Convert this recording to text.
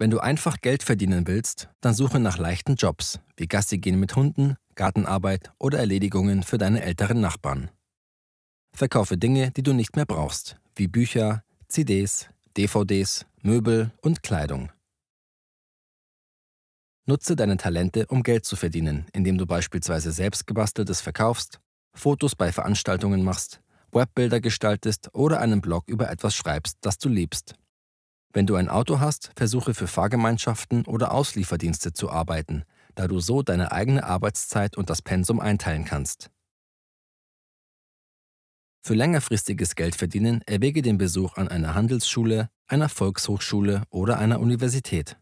Wenn du einfach Geld verdienen willst, dann suche nach leichten Jobs, wie Gassi gehen mit Hunden, Gartenarbeit oder Erledigungen für deine älteren Nachbarn. Verkaufe Dinge, die du nicht mehr brauchst, wie Bücher, CDs, DVDs, Möbel und Kleidung. Nutze deine Talente, um Geld zu verdienen, indem du beispielsweise selbstgebasteltes verkaufst, Fotos bei Veranstaltungen machst, Webbilder gestaltest oder einen Blog über etwas schreibst, das du liebst. Wenn du ein Auto hast, versuche für Fahrgemeinschaften oder Auslieferdienste zu arbeiten, da du so deine eigene Arbeitszeit und das Pensum einteilen kannst. Für längerfristiges Geldverdienen erwäge den Besuch an einer Handelsschule, einer Volkshochschule oder einer Universität.